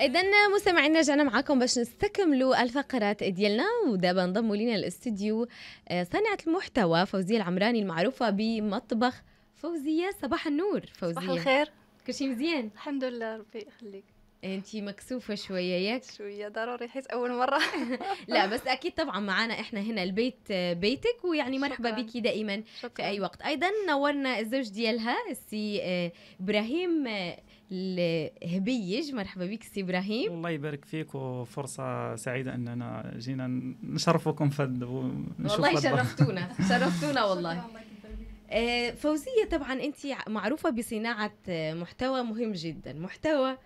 اذا مستمعينا جانا معكم باش نستكملوا الفقرات ديالنا ودابا انضموا لينا الاستديو آه، صانعه المحتوى فوزيه العمراني المعروفه بمطبخ فوزيه صباح النور فوزيه صباح الخير كل شيء مزيان الحمد لله ربي يخليك انت مكسوفه شويه ياك شويه ضروري حيت اول مره لا بس اكيد طبعا معانا احنا هنا البيت بيتك ويعني مرحبا بك دائما شكرا. في اي وقت ايضا نورنا الزوج ديالها السي آه، ابراهيم آه، الهبيج مرحبا بك سي ابراهيم الله يبارك فيك وفرصه سعيده اننا جينا نشرفكم فد ونشوف والله شرفتونا شرفتونا والله آه، فوزيه طبعا انت معروفه بصناعه محتوى مهم جدا محتوى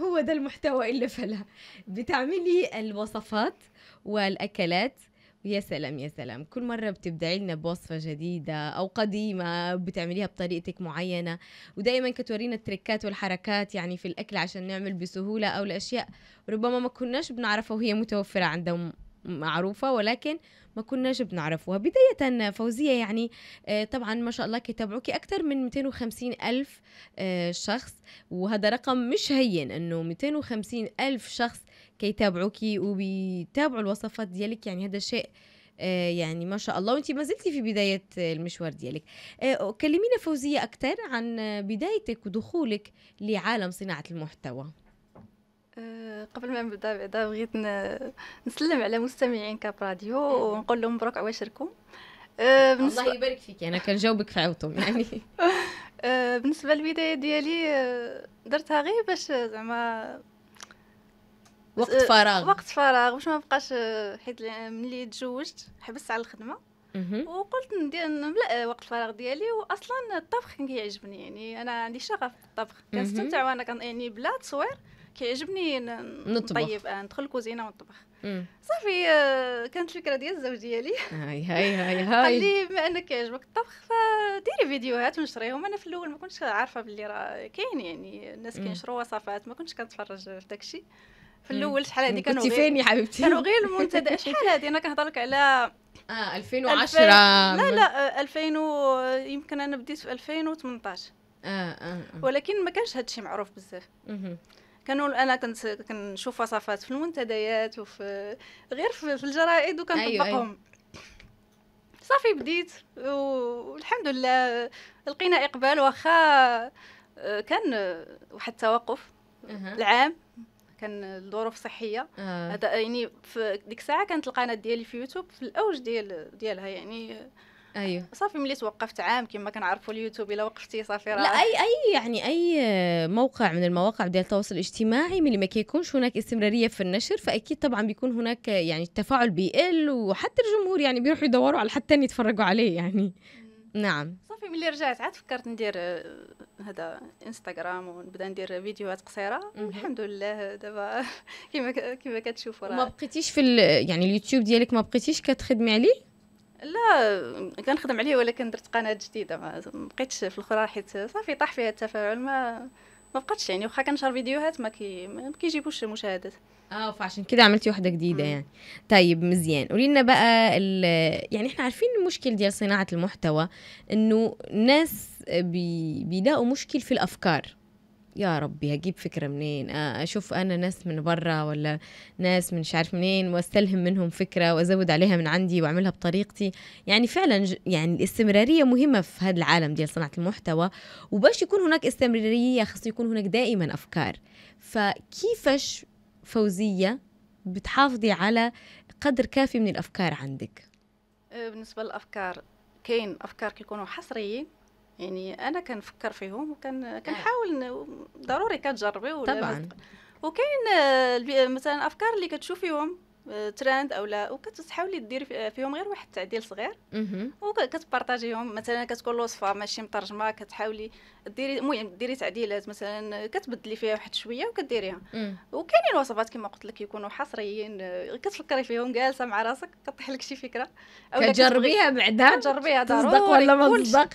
هو ده المحتوى اللي فلا بتعملي الوصفات والاكلات ويا سلام يا سلام كل مرة بتبدعي لنا بوصفة جديدة أو قديمة بتعمليها بطريقتك معينة ودائما كتورينا التركات والحركات يعني في الأكل عشان نعمل بسهولة أو الأشياء ربما ما كناش بنعرفها وهي متوفرة عندهم معروفة ولكن ما كناش بنعرفوها بداية فوزية يعني آه، طبعا ما شاء الله كيتابعوك أكثر من 250 ألف آه، شخص وهذا رقم مش هين أنه 250 ألف شخص كيتابعوك وبيتابعوا الوصفات ديالك يعني هذا شيء آه، يعني ما شاء الله وانت ما زلتي في بدايه المشوار ديالك كلمينا فوزيه اكثر عن بدايتك ودخولك لعالم صناعه المحتوى آه، قبل ما نبدا بعدا بغيت نسلم على مستمعين كاب راديو ونقول لهم مبروك عواشركم آه، بالنسبة... الله يبارك فيك انا كنجاوبك في عاوتهم يعني آه، بالنسبه للبدايه ديالي درتها غير باش زعما وقت فراغ وقت فراغ باش ما بقاش حيت ملي تزوجت حبست على الخدمه وقلت ندير نملا وقت الفراغ ديالي واصلا الطبخ كيعجبني يعني انا عندي شغف في الطبخ كنستمتع وانا كان يعني بلا تصوير كيعجبني نطيب آه ندخل الكوزينه ونطبخ صافي آه كانت الفكره ديال الزوج ديالي هاي هاي هاي هاي قال لي بما انك كيعجبك الطبخ فديري فيديوهات ونشريهم انا في الاول ما كنتش عارفه باللي راه كاين يعني الناس كينشروا وصفات ما كنتش كنتفرج في داكشي في الاول شحال هذه كانوا غير فين يا حبيبتي كانوا غير المنتدى شحال هذه انا كنهضر لك على اه 2010 لا لا 2000 آه، و... يمكن انا بديت في 2018 آه آه آه. ولكن ما كانش هادشي معروف بزاف كانوا انا كنت كنشوف وصفات في المنتديات وفي غير في الجرائد وكنطبقهم أيوة،, أيوة صافي بديت والحمد لله لقينا اقبال واخا آه، كان واحد التوقف أه. العام كان الظروف صحيه آه. هذا أه. يعني في ديك الساعه كانت القناه ديالي في يوتيوب في الاوج ديال ديالها يعني ايوه صافي ملي توقفت عام كما كنعرفوا اليوتيوب الا وقفتي صافي راه لا اي اي يعني اي موقع من المواقع ديال التواصل الاجتماعي ملي ما كيكونش هناك استمراريه في النشر فاكيد طبعا بيكون هناك يعني التفاعل بيقل وحتى الجمهور يعني بيروحوا يدوروا على حد ثاني يتفرجوا عليه يعني نعم صافي ملي رجعت عاد فكرت ندير آه، هذا انستغرام ونبدا ندير فيديوهات قصيره الحمد لله دابا كما كما كتشوفوا ما بقيتيش في يعني اليوتيوب ديالك ما بقيتيش كتخدمي عليه لا كنخدم عليه ولكن درت قناه جديده ما بقيتش في الاخرى حيت صافي طاح فيها التفاعل ما ما بقاتش يعني واخا كنشر فيديوهات ما كي ما كيجيبوش المشاهدات اه فعشان كده عملتي واحده جديده يعني طيب مزيان قولي لنا بقى يعني احنا عارفين المشكل ديال صناعه المحتوى انه الناس بيلاقوا مشكل في الافكار يا ربي هجيب فكره منين اشوف انا ناس من برا ولا ناس من مش عارف منين واستلهم منهم فكره وازود عليها من عندي واعملها بطريقتي يعني فعلا يعني الاستمراريه مهمه في هذا العالم ديال صناعه المحتوى وباش يكون هناك استمراريه خاص يكون هناك دائما افكار فكيفش فوزيه بتحافظي على قدر كافي من الافكار عندك أه، بالنسبه للافكار كاين افكار كيكونوا حصريين يعني انا كنفكر فيهم وكان آه. كنحاول ضروري كتجربي طبعا وكاين آه، مثلا افكار اللي كتشوفيهم ترند او لا وكتحاولي ديري فيهم غير واحد التعديل صغير وكتبارطاجيهم مثلا كتكون الوصفه ماشي مترجمه كتحاولي ديري المهم يعني ديري تعديلات مثلا كتبدلي فيها واحد شويه وكديريها وكاينين وصفات كما قلت لك يكونوا حصريين كتفكري فيهم جالسه مع راسك كطيح لك شي فكره او كتجربيها بعدها كتجربيها تصدق ولا ما تصدق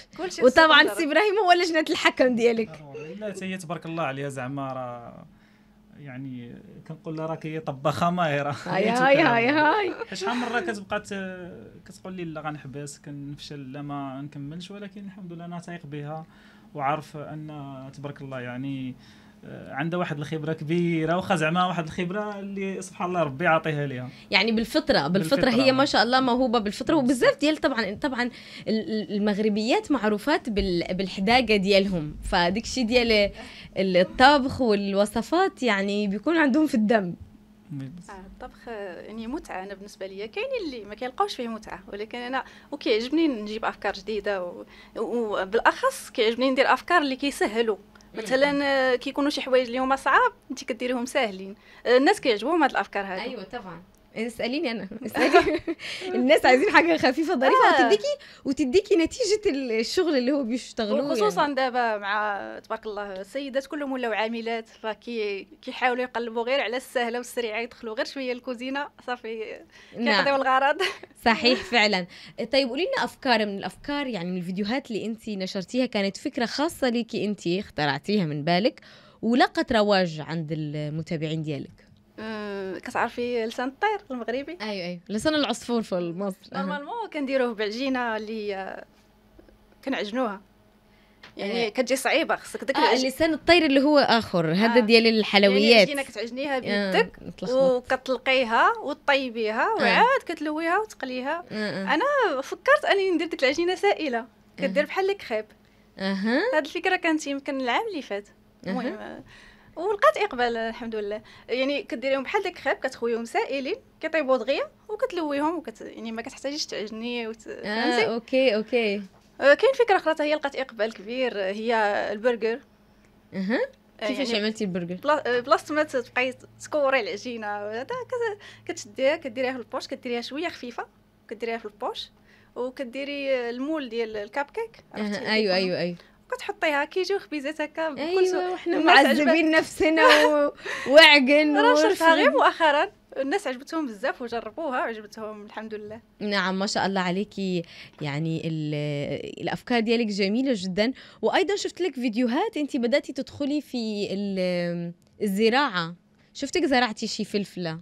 وطبعا سي ابراهيم هو لجنه الحكم ديالك لا هي تبارك الله عليها زعما راه يعني كنقول لها راكي طباخه ماهره هاي هاي هاي هاي شحال مره كتبقى كتقول لي لا غنحبس كنفشل لا ما نكملش ولكن الحمد لله انا تايق بها وعارف ان تبارك الله يعني آه، عنده واحد الخبره كبيره زعما واحد الخبره اللي سبحان الله ربي عاطيها ليها يعني بالفطره بالفطره, بالفطرة هي ما شاء الله موهوبه بالفطره وبالذات ديال طبعا طبعا المغربيات معروفات بالحداقه ديالهم فديك الشيء ديال الطبخ والوصفات يعني بيكون عندهم في الدم آه الطبخ آه، يعني متعه انا بالنسبه لي كاين اللي ما كيلقاوش فيه متعه ولكن انا وكيعجبني نجيب افكار جديده وبالاخص كيعجبني ندير افكار اللي كيسهلوا مثلا آه، كيكونوا شي حوايج اللي هما صعاب انت كديريهم ساهلين آه، الناس كيعجبوهم هاد الافكار هادو ايوه طبعا اساليني انا اسالي الناس عايزين حاجه خفيفه ظريفه آه. وتديكي وتديكي نتيجه الشغل اللي هو بيشتغلوه يعني. وخصوصا يعني. دابا مع تبارك الله السيدات كلهم ولاو عاملات فكي كيحاولوا يقلبوا غير على السهله والسريعه يدخلوا غير شويه الكوزينه صافي كيقضيو نعم. الغرض صحيح فعلا طيب قولي لنا افكار من الافكار يعني من الفيديوهات اللي انت نشرتيها كانت فكره خاصه ليكي انت اخترعتيها من بالك ولقت رواج عند المتابعين ديالك كتعرفي لسان الطير المغربي ايوا ايوا لسان العصفور في مصر نورمالمون كنديروه بعجينه اللي هي آه، كنعجنوها يعني آه. كتجي صعيبه خصك داك آه لسان الطير اللي هو اخر آه. هذا يعني آه. ديال الحلويات يعني كتعجنيها بيدك آه. وكتلقيها وطيبيها وعاد كتلويها وتقليها آه. انا فكرت اني ندير ديك العجينه سائله كدير بحال الكريب اها هاد الفكره كانت يمكن العام اللي فات المهم ولقات اقبال الحمد لله يعني كديريهم بحال داك خيب كتخويهم سائلين كيطيبوا دغيا وكتلويهم وكت يعني ما كتحتاجيش تعجني وت... آه اوكي اوكي آه كاين فكره اخرى هي لقات اقبال كبير هي البرجر اها آه، كيفاش يعني عملتي البرجر آه، بلاصه ما تبقاي تكوري العجينه هذا كتشديها كديريها في البوش كديريها شويه خفيفه كديريها في البوش وكديري المول ديال الكاب كيك ايوا ايوه ايوه ايوه كتحطيها كيجيو خبيزات هكا ايوا وحنا معذبين نفسنا وعقل راه شربتها غير مؤخرا الناس عجبتهم بزاف وجربوها وعجبتهم الحمد لله نعم ما شاء الله عليكي يعني الافكار ديالك جميله جدا وايضا شفت لك فيديوهات انت بداتي تدخلي في الزراعه شفتك زرعتي شي فلفله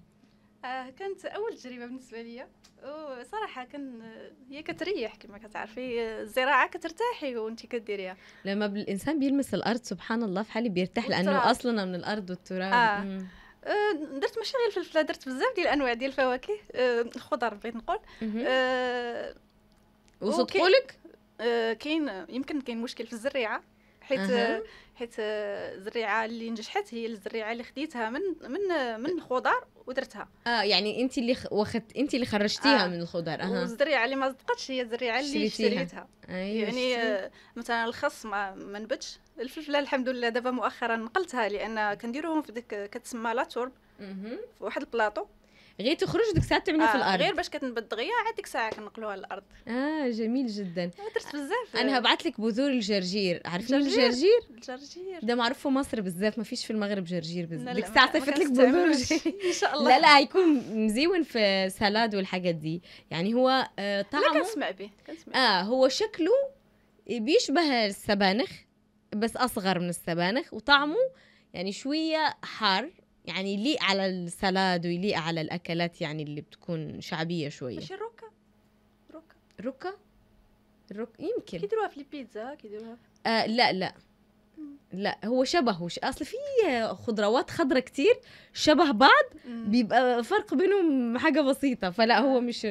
آه كانت اول تجربه بالنسبه لي وصراحه كان هي كتريح كما كتعرفي الزراعه كترتاحي وانت كديريها لما الانسان بيلمس الارض سبحان الله في حالي بيرتاح لانه اصلا من الارض والتراب آه. آه، درت مشاغل في الفلا درت بزاف ديال الانواع ديال الفواكه آه، الخضر خضر بغيت نقول آه وصدقوا لك آه، كاين يمكن كاين مشكل في الزريعه حيت أه. حيت الزريعه اللي نجحت هي الزريعه اللي خديتها من من من الخضار ودرتها اه يعني انت اللي خ... وخدت انت اللي خرجتيها آه. من الخضار اها والزريعه اللي ما صدقتش هي الزريعه اللي شريتها أيوة يعني آه مثلا الخص ما, منبتش نبتش الفلفله الحمد لله دابا مؤخرا نقلتها لان كنديروهم في ديك كتسمى لا تورب في واحد البلاطو غير تخرج ديك الساعه تعملوا آه في الارض غير باش كتنبد دغيا عاد ديك الساعه كنقلوها على الارض اه جميل جدا درت بزاف انا هبعت لك بذور الجرجير عرفتي الجرجير الجرجير ده معروف في مصر بزاف ما فيش في المغرب جرجير بزاف ديك الساعه صيفط لك بذور الجرجير ان شاء الله لا لا هيكون مزيون في سلاد والحاجات دي يعني هو آه، طعمه لا كنسمع به اه هو شكله بيشبه السبانخ بس اصغر من السبانخ وطعمه يعني شويه حار يعني يليق على السلاد ويليق على الاكلات يعني اللي بتكون شعبيه شويه مش الروكا روكا روكا الروك يمكن كيديروها في البيتزا كيديروها آه لا لا لا هو شبهه اصل في خضروات خضرة كتير شبه بعض بيبقى فرق بينهم حاجه بسيطه فلا هو آه. مش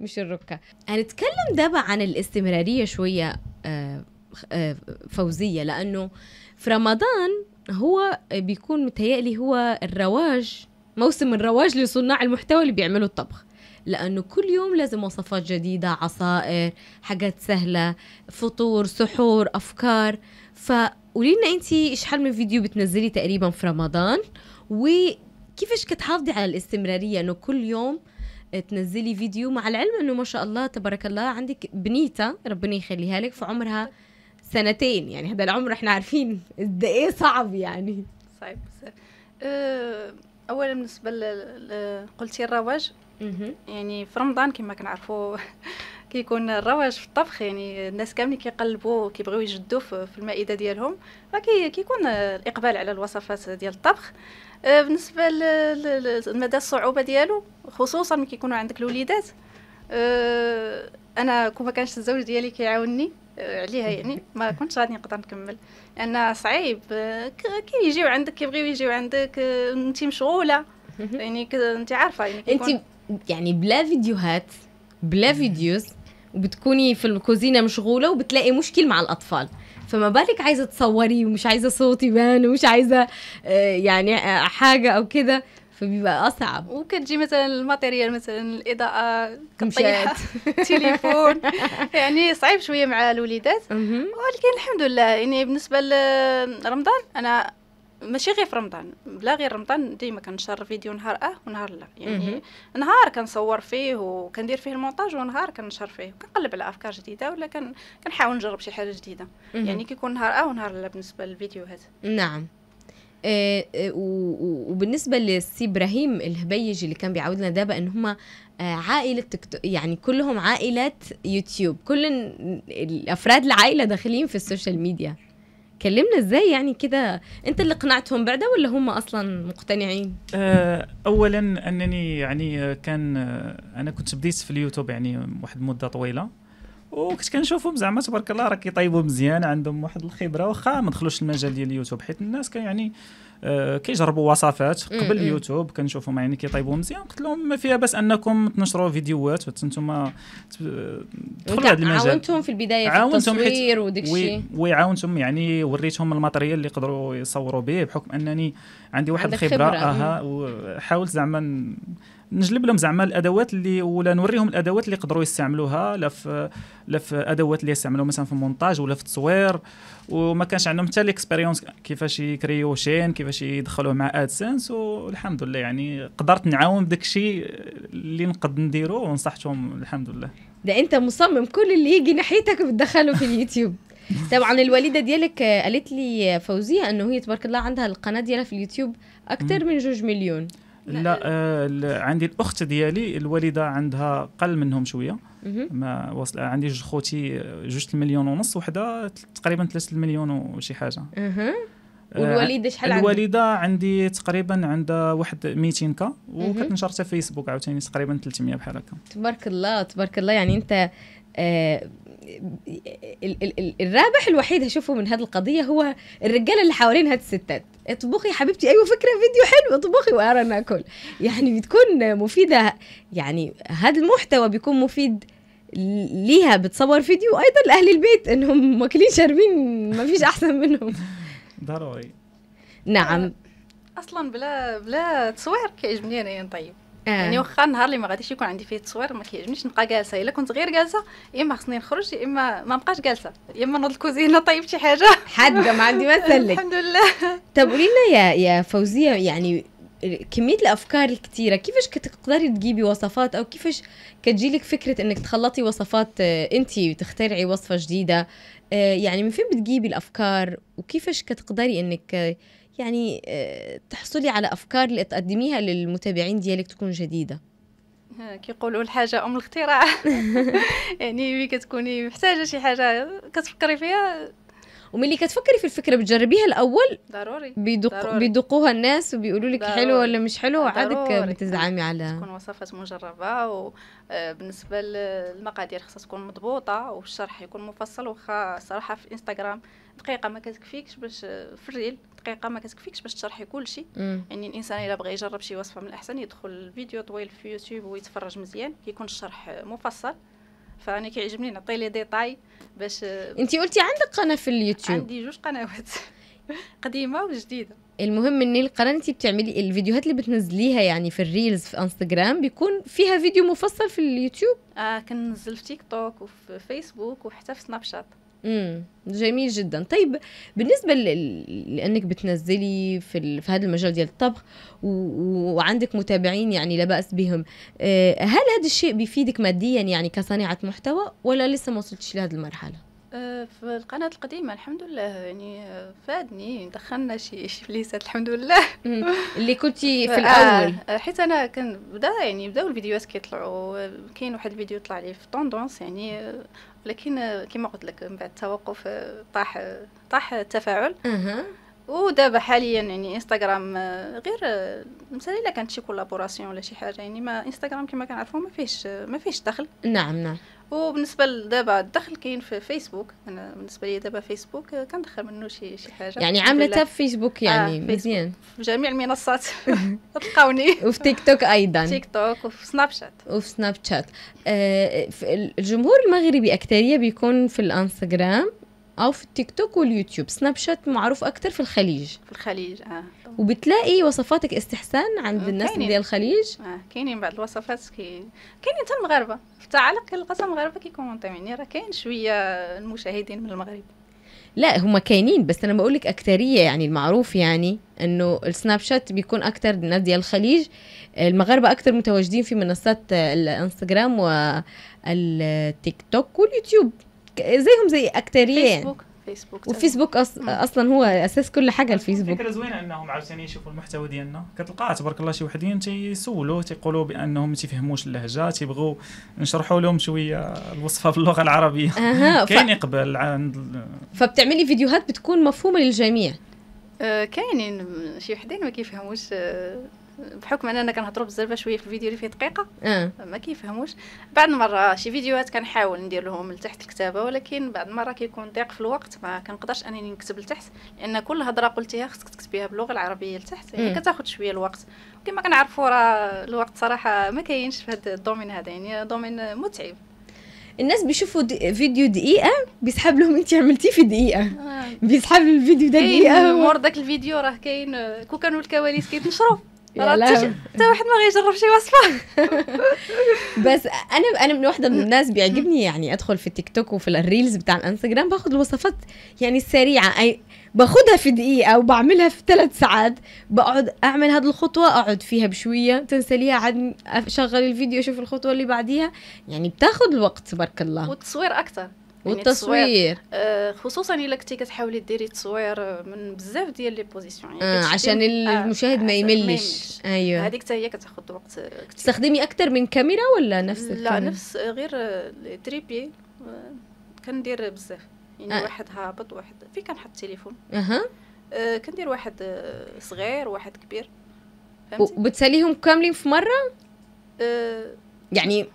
مش الركه هنتكلم دابا عن الاستمراريه شويه آه، آه، فوزيه لانه في رمضان هو بيكون متهيألي هو الرواج موسم الرواج لصناع المحتوى اللي بيعملوا الطبخ لانه كل يوم لازم وصفات جديده عصائر حاجات سهله فطور سحور افكار فقولي لنا انت حال من فيديو بتنزلي تقريبا في رمضان وكيفاش كتحافظي على الاستمراريه انه كل يوم تنزلي فيديو مع العلم انه ما شاء الله تبارك الله عندك بنيته ربنا يخليها لك في عمرها سنتين يعني هذا العمر احنا عارفين قد ايه صعب يعني صعب أه، اولا بالنسبه ل قلتي الرواج يعني في رمضان كما كنعرفوا كيكون الرواج في الطبخ يعني الناس كاملين كيقلبوا كيبغيو يجدوا في المائده ديالهم فكيكون الاقبال على الوصفات ديال الطبخ أه، بالنسبه لمدى الصعوبه ديالو خصوصا ملي كيكونوا عندك الوليدات أه، انا كون ما كانش الزوج ديالي كيعاونني آه، عليها يعني ما كنتش غادي نقدر نكمل لان صعيب آه، كي يجيو عندك كيبغيو يجيو عندك آه، انت مشغوله يعني انت عارفه يعني انت يعني بلا فيديوهات بلا فيديوز وبتكوني في الكوزينه مشغوله وبتلاقي مشكل مع الاطفال فما بالك عايزه تصوري ومش عايزه صوتي يبان ومش عايزه يعني حاجه او كده فبيبقى اصعب وكتجي مثلا الماتيريال مثلا الاضاءه كمشات تليفون يعني صعيب شويه مع الوليدات ولكن الحمد لله يعني بالنسبه لرمضان انا ماشي غير في رمضان بلا غير رمضان ديما كنشر فيديو نهار اه ونهار لا يعني نهار كنصور فيه وكندير فيه المونتاج ونهار كنشر فيه وكنقلب على افكار جديده ولا كنحاول نجرب شي حاجه جديده يعني كيكون نهار اه ونهار لا بالنسبه للفيديوهات نعم آه، آه، وبالنسبه للسي ابراهيم الهبيج اللي كان بيعود لنا ده بقى ان هم آه، عائله يعني كلهم عائلات يوتيوب كل الافراد العائله داخلين في السوشيال ميديا كلمنا ازاي يعني كده انت اللي قنعتهم بعد ولا هم اصلا مقتنعين اولا انني يعني كان انا كنت بديت في اليوتيوب يعني واحد مده طويله وكنت كنشوفهم زعما تبارك الله راه كيطيبوا مزيان عندهم واحد الخبره واخا ما دخلوش المجال ديال اليوتيوب حيت الناس كان يعني آه كيجربوا وصفات قبل اليوتيوب كنشوفهم يعني كيطيبوا مزيان قلت لهم ما فيها باس انكم تنشروا فيديوهات حتى نتوما تدخلوا هذا المجال عاونتهم في البدايه في التصوير وداك الشيء وعاونتهم يعني وريتهم الماتريال اللي يقدروا يصوروا به بحكم انني عندي واحد الخبره اها وحاولت زعما نجلب لهم زعما الادوات اللي ولا نوريهم الادوات اللي يقدروا يستعملوها لا في لا في ادوات اللي يستعملوها مثلا في المونتاج ولا في التصوير وما كانش عندهم حتى ليكسبيريونس كيفاش يكريو شين كيفاش يدخلوه مع ادسنس والحمد لله يعني قدرت نعاون بداك الشيء اللي نقد نديرو ونصحتهم الحمد لله ده انت مصمم كل اللي يجي ناحيتك بتدخله في اليوتيوب طبعا الوالده ديالك قالت لي فوزيه انه هي تبارك الله عندها القناه ديالها في اليوتيوب اكثر من جوج مليون لا آه عندي الاخت ديالي الوالده عندها قل منهم شويه ما وصل عندي جوج خوتي جوج المليون ونص وحده تقريبا 3 المليون وشي حاجه آه، والوالده شحال عندها الوالده عندي تقريبا عندها واحد 200 كا وكتنشر حتى فيسبوك عاوتاني تقريبا 300 بحال هكا تبارك الله تبارك الله يعني انت آه الرابح الوحيد هشوفه من هذه القضيه هو الرجاله اللي حوالين هاد الستات اطبخي يا حبيبتي ايوه فكره فيديو حلو اطبخي وارى ناكل يعني بتكون مفيده يعني هذا المحتوى بيكون مفيد ليها بتصور فيديو وايضا لاهل البيت انهم واكلين شاربين ما فيش احسن منهم ضروري نعم اصلا بلا بلا تصوير كيعجبني انا طيب يعني آه. يعني واخا النهار اللي ما غاديش يكون عندي فيه التصوير ما كيعجبنيش نبقى جالسه الا كنت غير جالسه يا اما خصني نخرج يا اما ما نبقاش جالسه يا اما نوض الكوزينه طيب شي حاجه حاده ما عندي ما نسلي الحمد لله طب قولي لنا يا يا فوزيه يعني كميه الافكار الكتيره كيفاش كتقدري تجيبي وصفات او كيفاش كتجيلك فكره انك تخلطي وصفات آه، انت وتخترعي وصفه جديده آه، يعني من فين بتجيبي الافكار وكيفاش كتقدري انك يعني آه، تحصلي على افكار اللي تقدميها للمتابعين ديالك تكون جديده كيقولوا الحاجه ام الاختراع يعني ملي كتكوني محتاجه شي حاجه كتفكري فيها وملي كتفكري في الفكره بتجربيها الاول ضروري بيدق بيدقوها الناس وبيقولوا لك حلو ولا مش حلو عادك بتزعمي على تكون وصفات مجربه وبالنسبه آه، للمقادير خصها تكون مضبوطه والشرح يكون مفصل وخا صراحه في انستغرام دقيقه ما كتكفيكش باش آه، في الريل دقيقه ما كتكفيكش باش تشرحي كلشي يعني الانسان الا بغى يجرب شي وصفه من الاحسن يدخل الفيديو طويل في يوتيوب ويتفرج مزيان كيكون الشرح مفصل فانا كيعجبني نعطي لي ديتاي باش آه، انت قلتي عندك قناه في اليوتيوب عندي جوج قنوات قديمه وجديده المهم ان القناه انت بتعملي الفيديوهات اللي بتنزليها يعني في الريلز في انستغرام بيكون فيها فيديو مفصل في اليوتيوب اه كنزل في تيك توك وفي فيسبوك وحتى في سناب شات جميل جدا طيب بالنسبه لانك بتنزلي في ال... في هذا المجال ديال الطبخ و... وعندك متابعين يعني لا باس بهم آه، هل هذا الشيء بيفيدك ماديا يعني كصانعه محتوى ولا لسه ما وصلتش لهذه المرحله آه، في القناة القديمة الحمد لله يعني آه، فادني دخلنا شي فليسات الحمد لله اللي كنتي في آه، الأول حيت أنا كان بدا يعني بداو الفيديوهات كيطلعوا كاين واحد الفيديو طلع لي في طوندونس يعني ولكن كما قلت لك من بعد التوقف طاح طاح التفاعل ودابا حاليا يعني انستغرام آه، غير آه، مثلا الا كانت شي كولابوراسيون ولا شي حاجه يعني ما انستغرام كما كنعرفوا ما فيهش آه، ما فيهش دخل نعم نعم وبالنسبه لدابا الدخل كاين في فيسبوك انا بالنسبه لي دابا فيسبوك كندخل منه شي شي حاجه يعني عامله في فيسبوك يعني آه مزيان في جميع المنصات تلقاوني وفي تيك توك ايضا تيك توك وفي سناب شات وفي سناب شات آه الجمهور المغربي اكثريه بيكون في الانستغرام او في التيك توك واليوتيوب سناب شات معروف اكثر في الخليج في الخليج اه طبعا. وبتلاقي وصفاتك استحسان عند آه. الناس ديال الخليج اه كاينين بعض الوصفات كي كاينين حتى المغاربه في تعلق القسم المغاربه كيكونوا يعني راه كاين شويه المشاهدين من المغرب لا هما كاينين بس انا بقول لك اكثريه يعني المعروف يعني انه السناب شات بيكون اكثر الناس ديال الخليج المغاربه اكثر متواجدين في منصات الانستغرام والتيك توك واليوتيوب زيهم زي اكتريه فيسبوك فيسبوك وفيسبوك أص... اصلا هو اساس كل حاجه الفيسبوك فكره زوينه انهم عاوتاني يشوفوا المحتوى ديالنا كتلقاه تبارك الله شي وحدين تيسولوا تيقولوا بانهم ما تيفهموش اللهجه تيبغوا نشرحوا لهم شويه الوصفه باللغه العربيه أه كاين ف... اقبال عند فبتعملي فيديوهات بتكون مفهومه للجميع أه كاينين شي وحدين ما كيفهموش أه بحكم اننا كنهضروا بزاف شويه في الفيديو اللي فيه دقيقه آه. ما كيفهموش بعض المرات شي فيديوهات كنحاول ندير لهم لتحت الكتابه ولكن بعض المرات كيكون ضيق في الوقت ما كنقدرش انني نكتب لتحت لان كل هضره قلتيها خصك تكتبيها باللغه العربيه لتحت يعني كتاخذ شويه الوقت كما كنعرفوا راه الوقت صراحه ما كاينش في هذا الدومين هذا يعني دومين متعب الناس بيشوفوا فيديو دقيقه بيسحب لهم انت عملتي في دقيقه آه. بيسحب الفيديو ده دقيقه مور داك الفيديو راه كاين كوكان الكواليس كيتنشروا حتى واحد ما غيجرب شي وصفه بس انا انا من واحده من الناس بيعجبني يعني ادخل في التيك توك وفي الريلز بتاع الانستغرام باخذ الوصفات يعني السريعه اي باخذها في دقيقه وبعملها في ثلاث ساعات بقعد اعمل هذه الخطوه اقعد فيها بشويه تنسليها عاد اشغل الفيديو اشوف الخطوه اللي بعديها يعني بتاخذ الوقت تبارك الله والتصوير اكثر يعني والتصوير آه خصوصا الا كنتي كتحاولي ديري تصوير آه، من بزاف ديال لي بوزيسيون يعني آه عشان آه، المشاهد آه ما يملش ايوه هذيك حتى هي كتاخذ وقت تستخدمي اكثر من كاميرا ولا نفس لا الكاميرا؟ نفس آه، غير تريبي كندير بزاف يعني آه. واحد هابط واحد فين كنحط التليفون اها كندير واحد صغير واحد كبير فهمتي وبتساليهم كاملين في مره آه يعني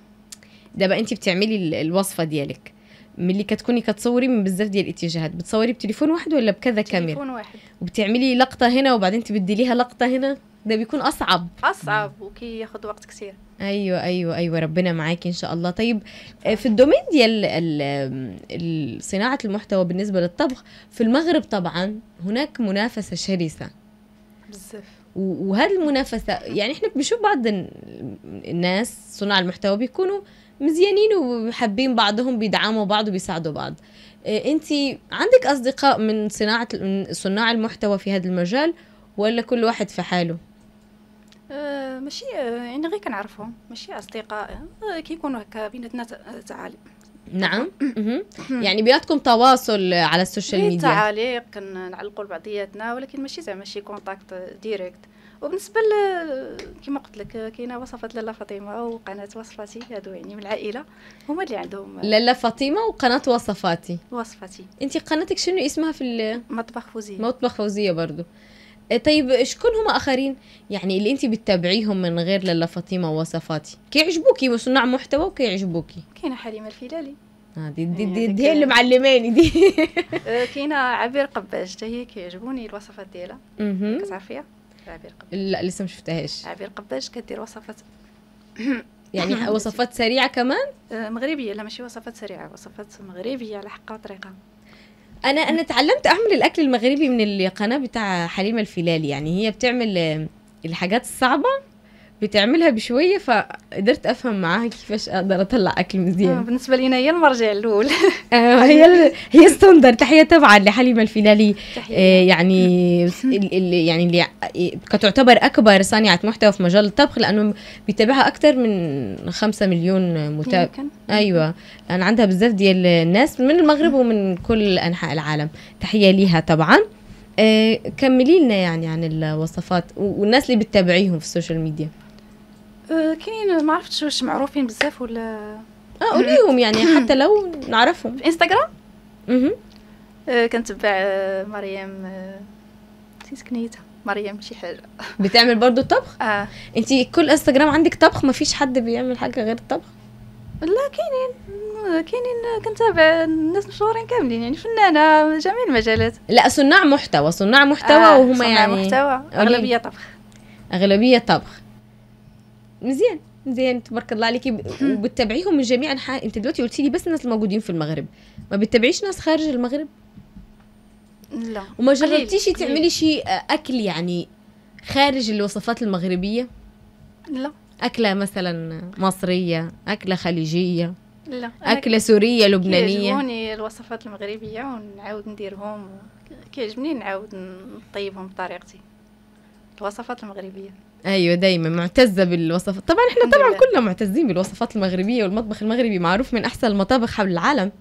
دابا انت بتعملي الوصفه ديالك ملي كتكوني كتصوري من بزاف ديال الاتجاهات بتصوري بتليفون واحد ولا بكذا كاميرا تليفون واحد وبتعملي لقطه هنا وبعدين تبدليها لقطه هنا ده بيكون اصعب اصعب وكياخذ وقت كثير ايوه ايوه ايوه ربنا معاكي ان شاء الله طيب آه، في الدومين ديال صناعه المحتوى بالنسبه للطبخ في المغرب طبعا هناك منافسه شرسه بزاف وهذه المنافسه يعني احنا بنشوف بعض الناس صناع المحتوى بيكونوا مزيانين وحابين بعضهم بيدعموا بعض وبيساعدوا بعض إيه، انت عندك اصدقاء من صناعه من صناع المحتوى في هذا المجال ولا كل واحد في حاله أه، ماشي أه، يعني غير كنعرفهم ماشي اصدقاء أه، كيكونوا هكا بيناتنا تعالي نعم يعني بيناتكم تواصل على السوشيال ميديا تعاليق كنعلقوا لبعضياتنا ولكن ماشي زعما شي كونتاكت ديريكت وبالنسبه كما قلت لك كاينه وصفات لاله فاطمه وقناه وصفاتي هادو يعني من العائله هما اللي عندهم لاله فاطمه وقناه وصفاتي وصفاتي انت قناتك شنو اسمها في مطبخ فوزيه مطبخ فوزيه برضو آه، طيب شكون هما اخرين يعني اللي انت بتتابعيهم من غير لاله فاطمه ووصفاتي كيعجبوكي صناع محتوى وكيعجبوكي كاينه حليمه الفيلالي آه دي دي يعني دي, دي, اللي معلماني دي آه، كاينه عبير قباش حتى هي كيعجبوني الوصفات ديالها كتعرفيها عبير قباش لا لسه ما شفتهاش عبير قباش كدير وصفات يعني وصفات سريعه كمان آه، مغربيه لا ماشي وصفات سريعه وصفات مغربيه على حقها وطريقه انا انا تعلمت اعمل الاكل المغربي من القناه بتاع حليمه الفلال يعني هي بتعمل آه، الحاجات الصعبه بتعملها بشويه فقدرت افهم معاها كيفاش اقدر اطلع اكل مزيان آه بالنسبه لينا هي المرجع الاول آه هي ال... هي الستاندر تحيه طبعا لحليمه الفلالي آه يعني اللي يعني اللي كتعتبر اكبر صانعه محتوى في مجال الطبخ لانه بيتابعها اكثر من خمسة مليون متابع ايوه لان عندها بزاف ديال الناس من المغرب ومن كل انحاء العالم تحيه ليها طبعا آه، كملي لنا يعني عن الوصفات والناس اللي بتتابعيهم في السوشيال ميديا آه، كاينين ما عرفتش واش معروفين بزاف ولا اه قوليهم يعني حتى لو نعرفهم في انستغرام اها كنتبع آه، مريم آه، نسيت كنيتها مريم شي حاجه بتعمل برضو الطبخ اه انت كل انستغرام عندك طبخ ما فيش حد بيعمل حاجه غير الطبخ لا كاينين كاينين كنتابع الناس مشهورين كاملين يعني فنانه جميع المجالات لا صناع محتوى صناع محتوى آه وهم صناع يعني محتوى اغلبيه طبخ اغلبيه طبخ مزيان مزيان تبارك الله عليكي وبتتابعيهم من جميع انحاء انت دلوقتي قلتي لي بس الناس الموجودين في المغرب ما بتتابعيش ناس خارج المغرب لا وما جربتيش تعملي شيء اكل يعني خارج الوصفات المغربيه لا أكلة مثلا مصرية أكلة خليجية لا أكلة سورية لبنانية كيعجبوني الوصفات المغربية ونعاود نديرهم كيعجبني نعاود نطيبهم بطريقتي الوصفات المغربية ايوه دايما معتزه بالوصفات طبعا احنا طبعا كلنا معتزين بالوصفات المغربيه والمطبخ المغربي معروف من احسن المطابخ حول العالم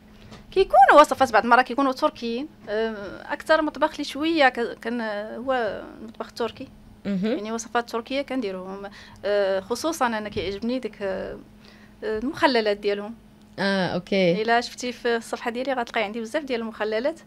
كيكونوا وصفات بعض المرات كيكونوا تركيين آه، اكثر مطبخ اللي شويه كان آه، هو المطبخ التركي يعني وصفات تركيه كنديروهم آه، خصوصا انا كيعجبني ديك المخللات ديالهم اه اوكي الا شفتي في الصفحه ديالي غتلقاي عندي بزاف ديال المخللات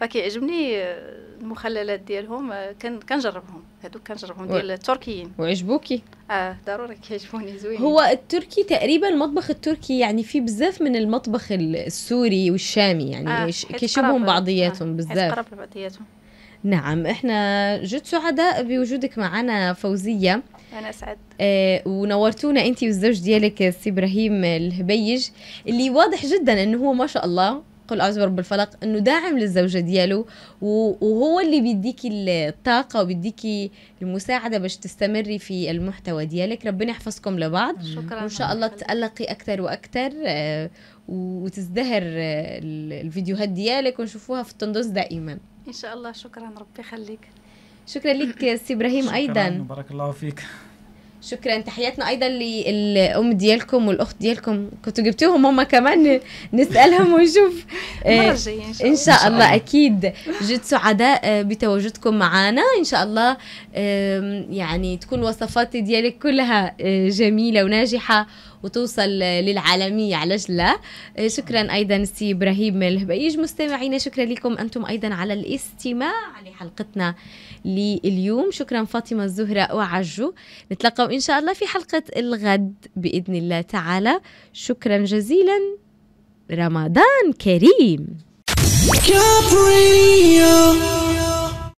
فكيعجبني آه، المخللات ديالهم آه، كنجربهم هذوك كنجربهم ديال التركيين وعجبوكي اه ضروري كيعجبوني زوين هو التركي تقريبا المطبخ التركي يعني فيه بزاف من المطبخ السوري والشامي يعني آه كيشبههم بعضياتهم آه بزاف قرب لبعضياتهم نعم احنا جد سعداء بوجودك معنا فوزية أنا أسعد اه ونورتونا أنت والزوج ديالك سي إبراهيم الهبيج اللي واضح جدا أنه هو ما شاء الله قل اعوذ برب الفلق انه داعم للزوجه دياله وهو اللي بيديكي الطاقه وبيديكي المساعده باش تستمري في المحتوى ديالك ربنا يحفظكم لبعض شكرا وان شاء الله تتالقي اكثر واكثر آه، وتزدهر آه، الفيديوهات ديالك ونشوفوها في التندوس دائما ان شاء الله شكرا ربي يخليك شكرا لك آه، سي ابراهيم ايضا بارك الله فيك شكرا تحياتنا ايضا للام ديالكم والاخت ديالكم كنتوا جبتوهم هما كمان نسالهم ونشوف المره الجايه آه، إن, ان شاء الله اكيد جد سعداء آه، بتواجدكم معنا ان شاء الله يعني تكون وصفات ديالك كلها آه، جميله وناجحه وتوصل للعالمية على جلة شكرا أيضا سي إبراهيم الهبيج مستمعينا شكرا لكم أنتم أيضا على الاستماع لحلقتنا لليوم شكرا فاطمة الزهراء وعجو نتلقى إن شاء الله في حلقة الغد بإذن الله تعالى شكرا جزيلا رمضان كريم